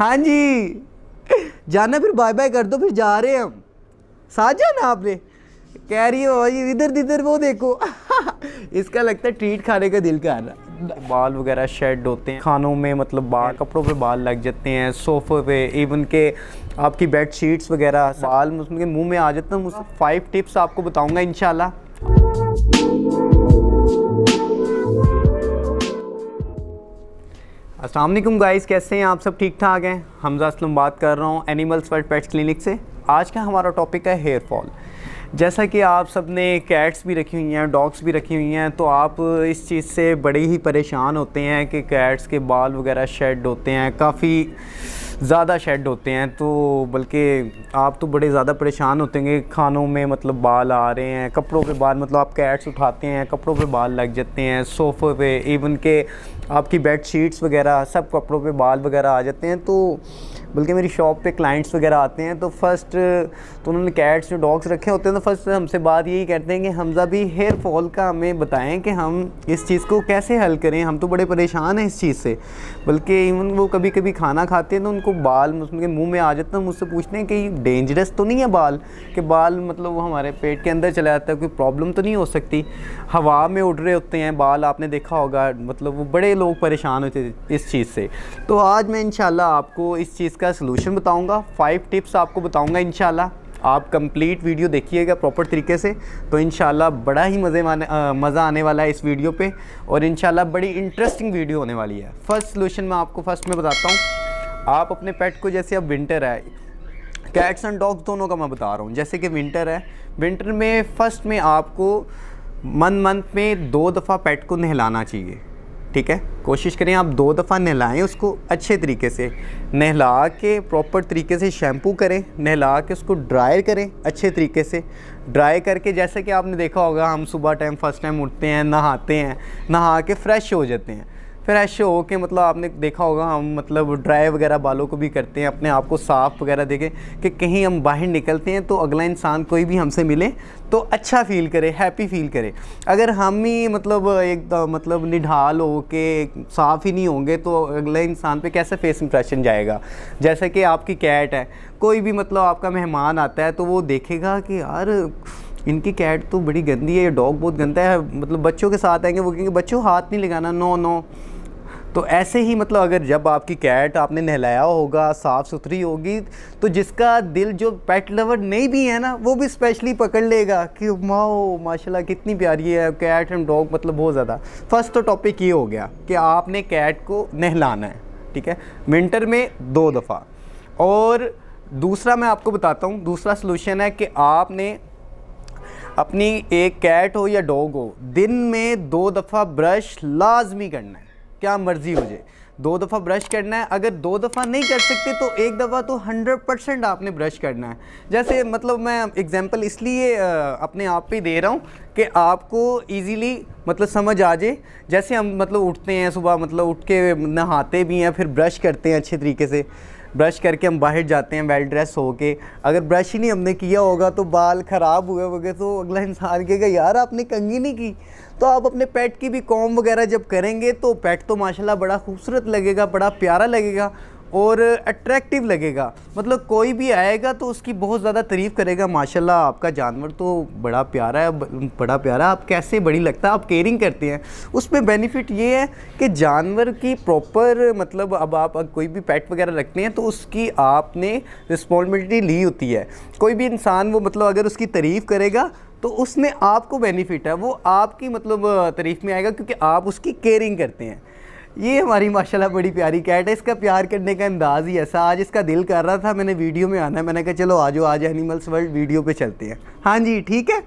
हाँ जी जाना फिर बाय बाय कर दो फिर जा रहे हैं हम साथ जाना आपने कह रही हो भाई इधर इधर वो देखो इसका लगता है ट्रीट खाने का दिल कर रहा बाल वगैरह शेड होते हैं खानों में मतलब बाल कपड़ों पे बाल लग जाते हैं सोफे पे इवन के आपकी बेड शीट्स वगैरह बाल उसके मुंह में आ जाते हैं फाइव टिप्स आपको बताऊंगा इनशाला असलम गाइस कैसे हैं आप सब ठीक ठाक हैं हमजा असलम बात कर रहा हूँ एनिमल्स वर्ल्ड पेट्स क्लिनिक से आज का हमारा टॉपिक है हेयर फॉल जैसा कि आप सब ने कैट्स भी रखी हुई हैं डॉग्स भी रखी हुई हैं तो आप इस चीज़ से बड़े ही परेशान होते हैं कि कैट्स के बाल वगैरह शेड होते हैं काफ़ी ज़्यादा शेड होते हैं तो बल्कि आप तो बड़े ज़्यादा परेशान होते हैं खानों में मतलब बाल आ रहे हैं कपड़ों पे बाल मतलब आप कैट्स उठाते हैं कपड़ों पे बाल लग जाते हैं सोफे पे इवन के आपकी बेड शीट्स वगैरह सब कपड़ों पे बाल वगैरह आ जाते हैं तो बल्कि मेरी शॉप पे क्लाइंट्स वगैरह आते हैं तो फर्स्ट तो उन्होंने कैट्स जो डॉग्स रखे होते हैं तो फर्स्ट हमसे बात यही करते हैं कि हमजा भी हेयर फॉल का हमें बताएं कि हम इस चीज़ को कैसे हल करें हम तो बड़े परेशान हैं इस चीज़ से बल्कि इवन वो कभी कभी खाना खाते हैं तो उनको बाल उनके मुँह में आ जाते हैं मुझसे पूछते हैं कि डेंजरस तो नहीं है बाल कि बाल मतलब वो हमारे पेट के अंदर चला जाता है कोई प्रॉब्लम तो नहीं हो सकती हवा में उड़ रहे होते हैं बाल आपने देखा होगा मतलब वो बड़े लोग परेशान होते इस चीज़ से तो आज मैं इन आपको इस चीज़ इसका सलूशन बताऊँगा फाइव टिप्स आपको बताऊँगा इन आप कंप्लीट वीडियो देखिएगा प्रॉपर तरीके से तो इन बड़ा ही मज़े मज़ा आने वाला है इस वीडियो पे और इन बड़ी इंटरेस्टिंग वीडियो होने वाली है फ़र्स्ट सोल्यूशन मैं आपको फर्स्ट में बताता हूँ आप अपने पेट को जैसे अब विंटर है कैट्स एंड डॉग्स दोनों का मैं बता रहा हूँ जैसे कि विंटर है विंटर में फ़र्स्ट में आपको मन मंथ में दो दफ़ा पेट को नहलाना चाहिए ठीक है कोशिश करें आप दो दफ़ा नहलाएं उसको अच्छे तरीके से नहला के प्रॉपर तरीके से शैम्पू करें नहला के उसको ड्राई करें अच्छे तरीके से ड्राई करके जैसे कि आपने देखा होगा हम सुबह टाइम फर्स्ट टाइम उठते हैं नहाते हैं नहा के फ्रेश हो जाते हैं फिर ऐसे हो के मतलब आपने देखा होगा हम मतलब ड्राई वगैरह बालों को भी करते हैं अपने आप को साफ़ वगैरह देखें कि कहीं हम बाहर निकलते हैं तो अगला इंसान कोई भी हमसे मिले तो अच्छा फील करे हैप्पी फील करे अगर हम ही मतलब एक मतलब निढाल हो के साफ़ ही नहीं होंगे तो अगले इंसान पे कैसे फेस इंप्रेशन जाएगा जैसे कि आपकी कैट है कोई भी मतलब आपका मेहमान आता है तो वो देखेगा कि यार इनकी कैट तो बड़ी गंदी है ये डॉग बहुत गंदा है मतलब बच्चों के साथ आएंगे वो कहेंगे बच्चों हाथ नहीं लगाना नो नो तो ऐसे ही मतलब अगर जब आपकी कैट आपने नहलाया होगा साफ़ सुथरी होगी तो जिसका दिल जो पेट लवर नहीं भी है ना वो भी स्पेशली पकड़ लेगा कि माओ माशाल्लाह कितनी प्यारी है कैट एंड डॉग मतलब बहुत ज़्यादा फर्स्ट तो टॉपिक ये हो गया कि आपने कैट को नहलाना है ठीक है विंटर में दो दफ़ा और दूसरा मैं आपको बताता हूँ दूसरा सोलूशन है कि आपने अपनी एक कैट हो या डॉग हो दिन में दो दफ़ा ब्रश लाजमी करना है क्या मर्जी हो जाए दो दफ़ा ब्रश करना है अगर दो दफ़ा नहीं कर सकते तो एक दफ़ा तो 100 परसेंट आपने ब्रश करना है जैसे मतलब मैं एग्जांपल इसलिए अपने आप पे दे रहा हूँ कि आपको इजीली मतलब समझ आ जाए जैसे हम मतलब उठते हैं सुबह मतलब उठ के नहाते भी हैं फिर ब्रश करते हैं अच्छे तरीके से ब्रश करके हम बाहर जाते हैं वेल ड्रेस हो के अगर ब्रश ही नहीं हमने किया होगा तो बाल ख़राब हुए वगैरह तो अगला इंसान कहेगा यार आपने कंगी नहीं की तो आप अपने पेट की भी कॉम वगैरह जब करेंगे तो पेट तो माशाल्लाह बड़ा खूबसूरत लगेगा बड़ा प्यारा लगेगा और अट्रैक्टिव लगेगा मतलब कोई भी आएगा तो उसकी बहुत ज़्यादा तारीफ़ करेगा माशाल्लाह आपका जानवर तो बड़ा प्यारा है बड़ा प्यारा आप कैसे बड़ी लगता है आप केयरिंग करते हैं उसमें बेनिफिट ये है कि जानवर की प्रॉपर मतलब अब आप कोई भी पेट वगैरह रखते हैं तो उसकी आपने रिस्पॉन्सिबिलिटी ली होती है कोई भी इंसान वो मतलब अगर उसकी तारीफ़ करेगा तो उसमें आपको बेनिफिट है वो आपकी मतलब तारीफ़ में आएगा क्योंकि आप उसकी केयरिंग करते हैं ये हमारी माशाल्लाह बड़ी प्यारी कैट है इसका प्यार करने का अंदाज़ ही ऐसा आज इसका दिल कर रहा था मैंने वीडियो में आना है मैंने कहा चलो आज आज एनिमल्स वर्ल्ड वीडियो पे चलते हैं हाँ जी ठीक है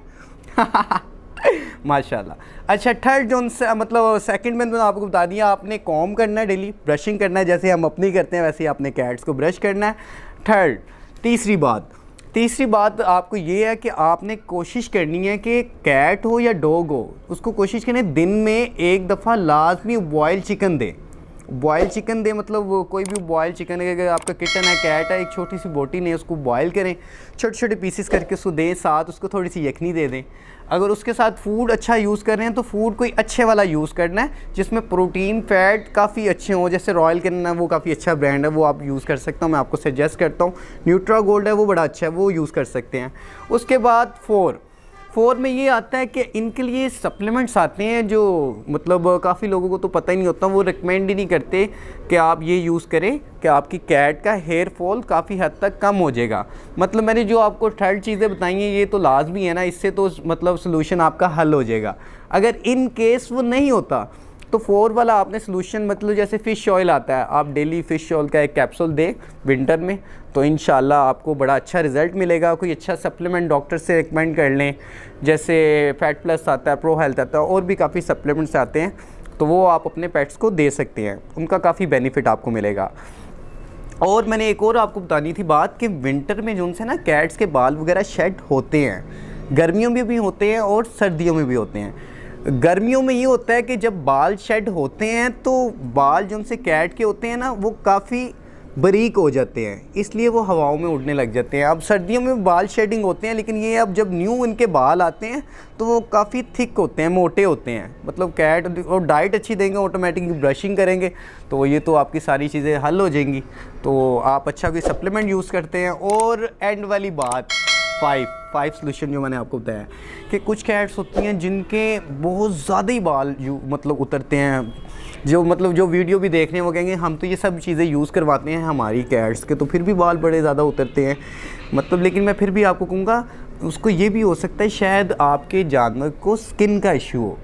माशाल्लाह अच्छा थर्ड जोन से मतलब सेकंड में मैंने आपको बता दिया आपने कॉम करना है डेली ब्रशिंग करना है जैसे हम अपनी करते हैं वैसे ही आपने कैट्स को ब्रश करना है थर्ड तीसरी बात तीसरी बात आपको ये है कि आपने कोशिश करनी है कि कैट हो या डॉग हो उसको कोशिश करनी दिन में एक दफ़ा लाजमी बॉयल चिकन दें बॉयल चिकन दें मतलब कोई भी बॉयल चिकन अगर आपका किटन है कैट है एक छोटी सी बोटिन है उसको बॉयल करें छोटे छोटे पीसेस करके उसको दें साथ उसको थोड़ी सी यखनी दे दें अगर उसके साथ फूड अच्छा यूज़ कर रहे हैं तो फूड कोई अच्छे वाला यूज़ करना है जिसमें प्रोटीन फैट काफ़ी अच्छे हों जैसे रॉयल करना वो काफ़ी अच्छा ब्रांड है वो आप यूज़ कर सकता हूँ मैं आपको सजेस्ट करता हूँ न्यूट्रा गोल्ड है वो बड़ा अच्छा है वो यूज़ कर सकते हैं उसके बाद फोर फोर में ये आता है कि इनके लिए सप्लीमेंट्स आते हैं जो मतलब काफ़ी लोगों को तो पता ही नहीं होता वो रिकमेंड ही नहीं करते कि आप ये यूज़ करें कि आपकी कैट का हेयर फॉल काफ़ी हद तक कम हो जाएगा मतलब मैंने जो आपको थर्ड चीज़ें बताई हैं ये तो लाजमी है ना इससे तो मतलब सोलूशन आपका हल हो जाएगा अगर इन केस वो नहीं होता तो फोर वाला आपने सोल्यूशन मतलब जैसे फ़िश ऑयल आता है आप डेली फ़िश ऑयल का एक कैप्सूल दें विंटर में तो इन आपको बड़ा अच्छा रिजल्ट मिलेगा कोई अच्छा सप्लीमेंट डॉक्टर से रिकमेंड कर लें जैसे फैट प्लस आता है प्रो हेल्थ आता है और भी काफ़ी सप्लीमेंट्स आते हैं तो वो आप अपने पेट्स को दे सकते हैं उनका काफ़ी बेनिफिट आपको मिलेगा और मैंने एक और आपको बतानी थी बात कि विंटर में जो उनसे ना कैट्स के बाल वगैरह शेड होते हैं गर्मियों में भी होते हैं और सर्दियों में भी होते हैं गर्मियों में ये होता है कि जब बाल शेड होते हैं तो बाल जो उनसे कैट के होते हैं ना वो काफ़ी बरीक हो जाते हैं इसलिए वो हवाओं में उड़ने लग जाते हैं अब सर्दियों में बाल शेडिंग होते हैं लेकिन ये अब जब न्यू इनके बाल आते हैं तो वो काफ़ी थिक होते हैं मोटे होते हैं मतलब कैट और डाइट अच्छी देंगे ऑटोमेटिकली ब्रशिंग करेंगे तो ये तो आपकी सारी चीज़ें हल हो जाएंगी तो आप अच्छा कोई सप्लीमेंट यूज़ करते हैं और एंड वाली बात फाइव फाइव सोल्यूशन जो मैंने आपको बताया कि कुछ कैट्स होती हैं जिनके बहुत ज़्यादा ही बाल यू मतलब उतरते हैं जो मतलब जो वीडियो भी देख रहे हैं वो कहेंगे हम तो ये सब चीज़ें यूज़ करवाते हैं हमारी कैट्स के तो फिर भी बाल बड़े ज़्यादा उतरते हैं मतलब लेकिन मैं फिर भी आपको कहूँगा उसको ये भी हो सकता है शायद आपके जानवर को स्किन का इशू हो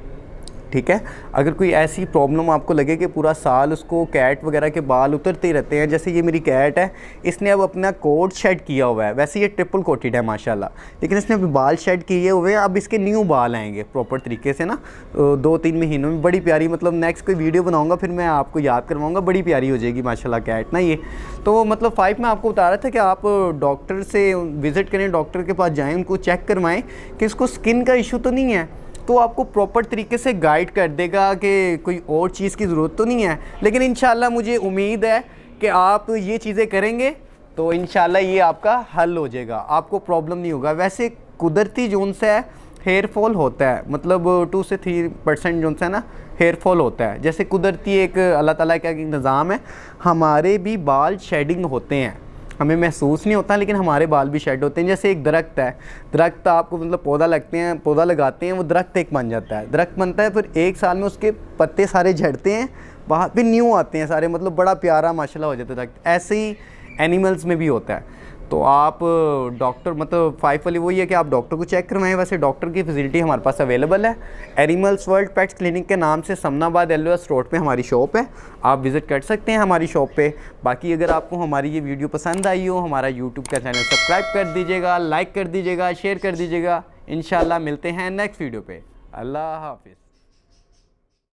ठीक है अगर कोई ऐसी प्रॉब्लम आपको लगे कि पूरा साल उसको कैट वगैरह के बाल उतरते ही रहते हैं जैसे ये मेरी कैट है इसने अब अपना कोट शेड किया हुआ है वैसे ये ट्रिपल कोटेड है माशाल्लाह लेकिन इसने अभी बाल शेड किए हुए हैं अब इसके न्यू बाल आएंगे प्रॉपर तरीके से ना तो दो तीन महीनों में बड़ी प्यारी मतलब नेक्स्ट कोई वीडियो बनाऊँगा फिर मैं आपको याद करवाऊँगा बड़ी प्यारी हो जाएगी माशाला कैट ना ये तो मतलब फाइव में आपको बता रहा था कि आप डॉक्टर से विज़िट करें डॉक्टर के पास जाएँ उनको चेक करवाएँ कि इसको स्किन का इशू तो नहीं है तो आपको प्रॉपर तरीके से गाइड कर देगा कि कोई और चीज़ की ज़रूरत तो नहीं है लेकिन इन मुझे उम्मीद है कि आप ये चीज़ें करेंगे तो इन ये आपका हल हो जाएगा आपको प्रॉब्लम नहीं होगा वैसे कुदरती जोन से हेयर फॉल होता है मतलब टू से थ्री परसेंट जो है ना हेयर फॉल होता है जैसे कुदरती एक अल्लाह ताला का एक निज़ाम है हमारे भी बाल शेडिंग होते हैं हमें महसूस नहीं होता लेकिन हमारे बाल भी शेड होते हैं जैसे एक दरख्त है दरख्त आपको मतलब पौधा लगते हैं पौधा लगाते हैं वो दरख्त एक बन जाता है दरख्त बनता है फिर एक साल में उसके पत्ते सारे झड़ते हैं वहाँ फिर न्यू आते हैं सारे मतलब बड़ा प्यारा माशाला हो जाता है दरख्त ऐसे ही एनिमल्स में भी होता है तो आप डॉक्टर मतलब फाइव वाली वही है कि आप डॉक्टर को चेक करवाएं वैसे डॉक्टर की फैसिलिटी हमारे पास अवेलेबल है एनिमल्स वर्ल्ड पेट्स क्लिनिक के नाम से समनाबाद एल रोड पे हमारी शॉप है आप विज़िट कर सकते हैं हमारी शॉप पे बाकी अगर आपको हमारी ये वीडियो पसंद आई हो हमारा यूट्यूब का चैनल सब्सक्राइब कर दीजिएगा लाइक कर दीजिएगा शेयर कर दीजिएगा इन मिलते हैं नेक्स्ट वीडियो पर अल्लाह हाफिज़